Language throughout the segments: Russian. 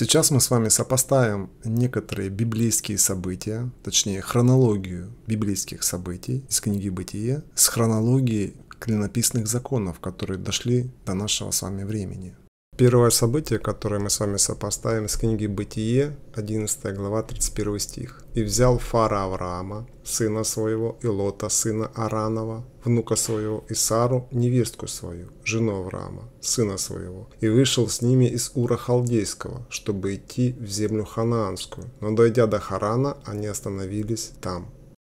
Сейчас мы с вами сопоставим некоторые библейские события, точнее хронологию библейских событий из книги «Бытие» с хронологией клинописных законов, которые дошли до нашего с вами времени. Первое событие, которое мы с вами сопоставим с книги «Бытие», 11 глава, 31 стих. «И взял Фара Авраама, сына своего, и Лота, сына Аранова, внука своего, и Сару, невестку свою, жену Авраама, сына своего, и вышел с ними из Ура Халдейского, чтобы идти в землю ханаанскую. Но дойдя до Харана, они остановились там».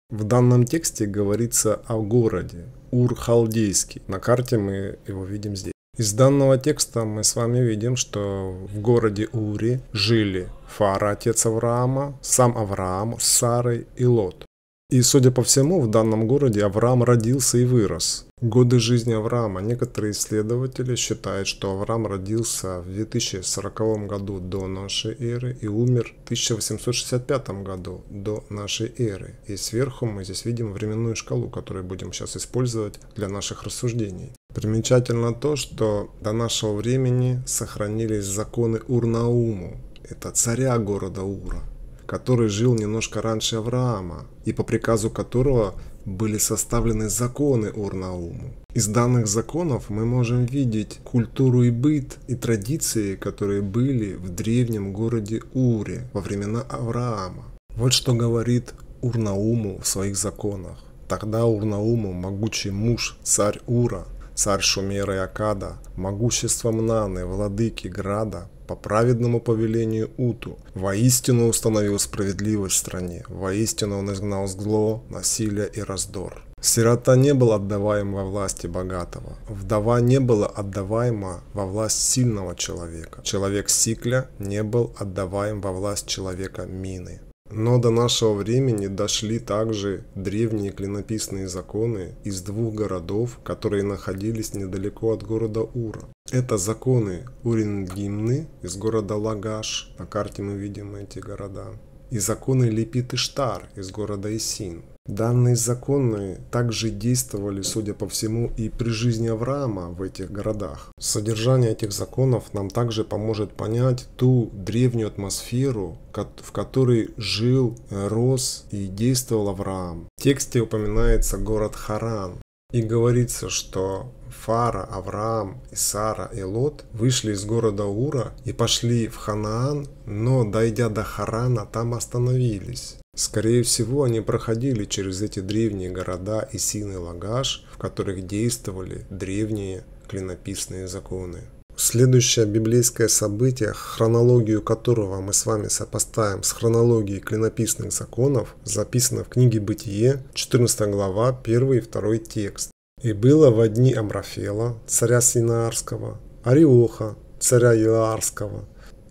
В данном тексте говорится о городе Ур-Халдейский. На карте мы его видим здесь. Из данного текста мы с вами видим, что в городе Ури жили Фара, отец Авраама, сам Авраам с Сарой и Лот. И, судя по всему, в данном городе Авраам родился и вырос. Годы жизни Авраама. Некоторые исследователи считают, что Авраам родился в 2040 году до нашей эры и умер в 1865 году до нашей эры. И сверху мы здесь видим временную шкалу, которую будем сейчас использовать для наших рассуждений. Примечательно то, что до нашего времени сохранились законы Урнауму, это царя города Ура, который жил немножко раньше Авраама, и по приказу которого были составлены законы Урнауму. Из данных законов мы можем видеть культуру и быт и традиции, которые были в древнем городе Уре во времена Авраама. Вот что говорит Урнауму в своих законах. Тогда Урнауму, могучий муж, царь Ура, царь Шумера и Акада, могуществом Наны, владыки Града, по праведному повелению Уту, воистину установил справедливость в стране, воистину он изгнал зло, насилие и раздор. Сирота не был отдаваем во власти богатого, вдова не была отдаваема во власть сильного человека, человек Сикля не был отдаваем во власть человека Мины. Но до нашего времени дошли также древние клинописные законы из двух городов, которые находились недалеко от города Ура. Это законы Урингимны из города Лагаш, на карте мы видим эти города, и законы Лепит из города Исин. Данные законы также действовали, судя по всему, и при жизни Авраама в этих городах. Содержание этих законов нам также поможет понять ту древнюю атмосферу, в которой жил, э, рос и действовал Авраам. В тексте упоминается город Харан, и говорится, что Фара, Авраам, Исара и Лот вышли из города Ура и пошли в Ханаан, но, дойдя до Харана, там остановились. Скорее всего, они проходили через эти древние города и и Лагаш, в которых действовали древние клинописные законы. Следующее библейское событие, хронологию которого мы с вами сопоставим с хронологией клинописных законов, записано в книге «Бытие», 14 глава, 1 и 2 текст. «И было в одни Амрафела, царя Синаарского, Ариоха, царя Илаарского,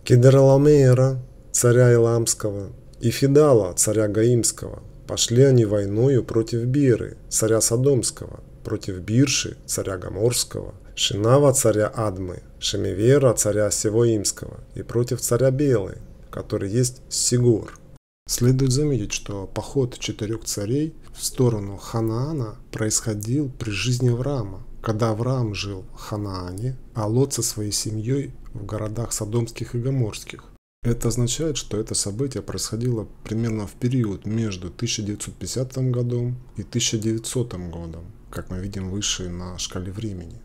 Кедраломеера, царя Иламского, и Фидала, царя Гаимского. Пошли они войною против Биры, царя Содомского, против Бирши, царя Гаморского – Шинава царя Адмы, Шемивера царя Севоимского и против царя Белы, который есть Сигур. Следует заметить, что поход четырех царей в сторону Ханаана происходил при жизни Авраама, когда Авраам жил в Ханаане, а Лот со своей семьей в городах Содомских и Гоморских. Это означает, что это событие происходило примерно в период между 1950 годом и 1900 годом, как мы видим выше на шкале времени.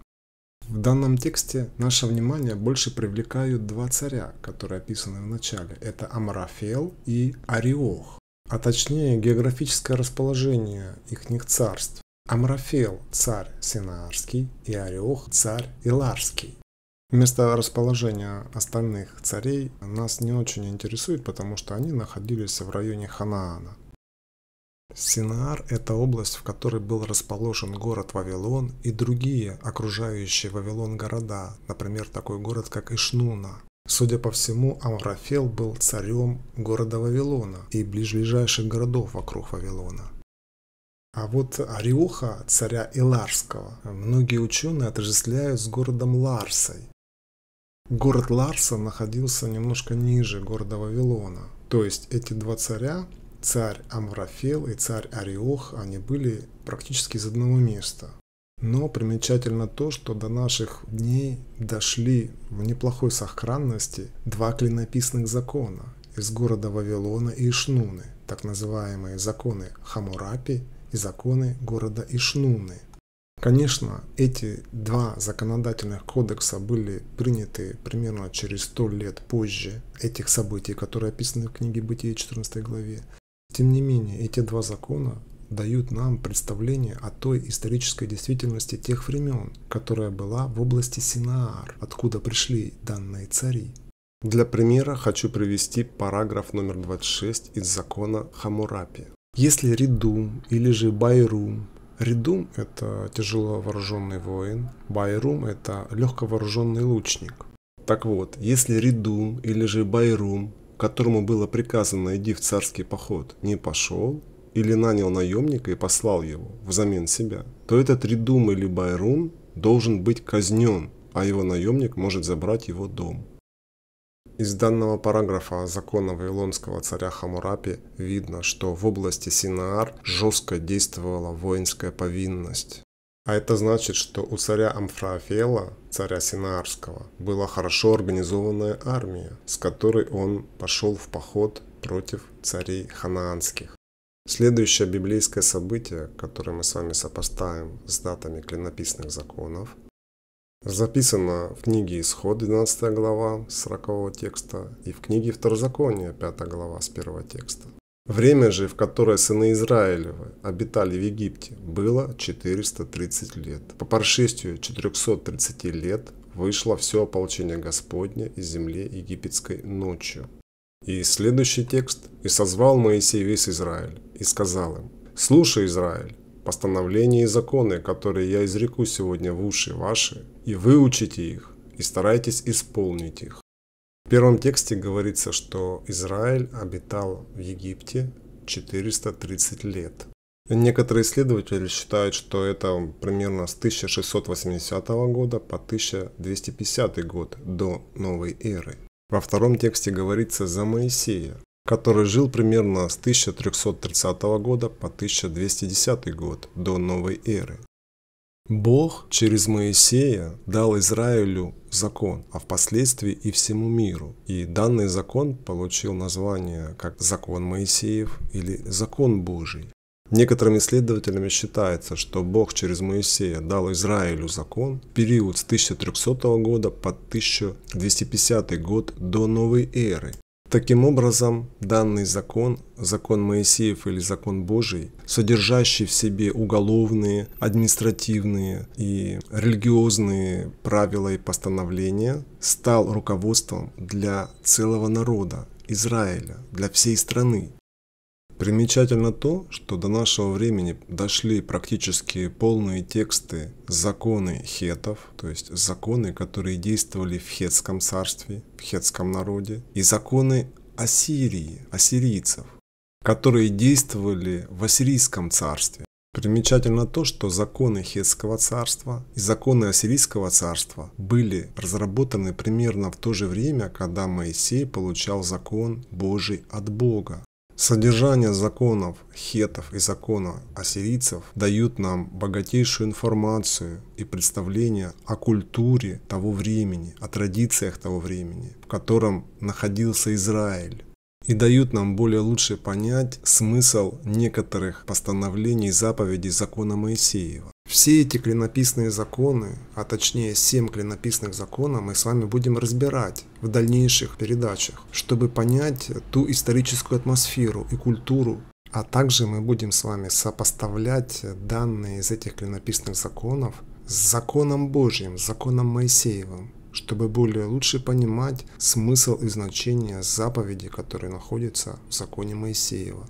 В данном тексте наше внимание больше привлекают два царя, которые описаны в начале. Это Амрафел и Ариох, а точнее географическое расположение их царств. Амрафел – царь Синаарский и Ариох – царь Иларский. Место расположения остальных царей нас не очень интересует, потому что они находились в районе Ханаана. Синаар – это область, в которой был расположен город Вавилон и другие окружающие Вавилон города, например, такой город, как Ишнуна. Судя по всему, Амрафел был царем города Вавилона и ближайших городов вокруг Вавилона. А вот Ариоха, царя Иларского, многие ученые отождествляют с городом Ларсой. Город Ларса находился немножко ниже города Вавилона. То есть эти два царя царь Амрафел и царь Ариох, они были практически из одного места. Но примечательно то, что до наших дней дошли в неплохой сохранности два клинописных закона из города Вавилона и Ишнуны, так называемые законы Хамурапи и законы города Ишнуны. Конечно, эти два законодательных кодекса были приняты примерно через сто лет позже этих событий, которые описаны в книге Бытие 14 главе. Тем не менее, эти два закона дают нам представление о той исторической действительности тех времен, которая была в области Синаар, откуда пришли данные цари. Для примера хочу привести параграф номер 26 из закона Хамурапи. Если Ридум или же Байрум Ридум – это тяжело вооруженный воин, Байрум – это легко вооруженный лучник. Так вот, если Ридум или же Байрум которому было приказано «иди в царский поход», не пошел или нанял наемника и послал его взамен себя, то этот Редум или Байрун должен быть казнен, а его наемник может забрать его дом. Из данного параграфа закона вавилонского царя Хамурапи видно, что в области Синаар жестко действовала воинская повинность. А это значит, что у царя Амфраофела, царя Синарского, была хорошо организованная армия, с которой он пошел в поход против царей ханаанских. Следующее библейское событие, которое мы с вами сопоставим с датами клинописных законов, записано в книге Исход, 12 глава, с 40 текста, и в книге Второзакония, 5 глава, с 1 текста. Время же, в которое сыны Израилевы обитали в Египте, было 430 лет. По прошествию 430 лет вышло все ополчение Господне из земли египетской ночью. И следующий текст. «И созвал Моисей весь Израиль, и сказал им, «Слушай, Израиль, постановления и законы, которые я изреку сегодня в уши ваши, и выучите их, и старайтесь исполнить их, в первом тексте говорится, что Израиль обитал в Египте 430 лет. Некоторые исследователи считают, что это примерно с 1680 года по 1250 год до новой эры. Во втором тексте говорится за Моисея, который жил примерно с 1330 года по 1210 год до новой эры. Бог через Моисея дал Израилю закон, а впоследствии и всему миру. И данный закон получил название как закон Моисеев или закон Божий. Некоторыми исследователями считается, что Бог через Моисея дал Израилю закон в период с 1300 года по 1250 год до новой эры, Таким образом, данный закон, закон Моисеев или закон Божий, содержащий в себе уголовные, административные и религиозные правила и постановления, стал руководством для целого народа Израиля, для всей страны. Примечательно то, что до нашего времени дошли практически полные тексты законы хетов, то есть законы, которые действовали в хетском царстве, в хетском народе, и законы Ассирии, ассирийцев, которые действовали в ассирийском царстве. Примечательно то, что законы Хетского царства и законы Ассирийского царства были разработаны примерно в то же время, когда Моисей получал закон Божий от Бога. Содержание законов хетов и закона ассирийцев дают нам богатейшую информацию и представление о культуре того времени, о традициях того времени, в котором находился Израиль и дают нам более лучше понять смысл некоторых постановлений заповедей закона Моисеева. Все эти клинописные законы, а точнее семь клинописных законов, мы с вами будем разбирать в дальнейших передачах, чтобы понять ту историческую атмосферу и культуру, а также мы будем с вами сопоставлять данные из этих клинописных законов с законом Божьим, с законом Моисеевым, чтобы более лучше понимать смысл и значение заповеди, которые находятся в законе Моисеева.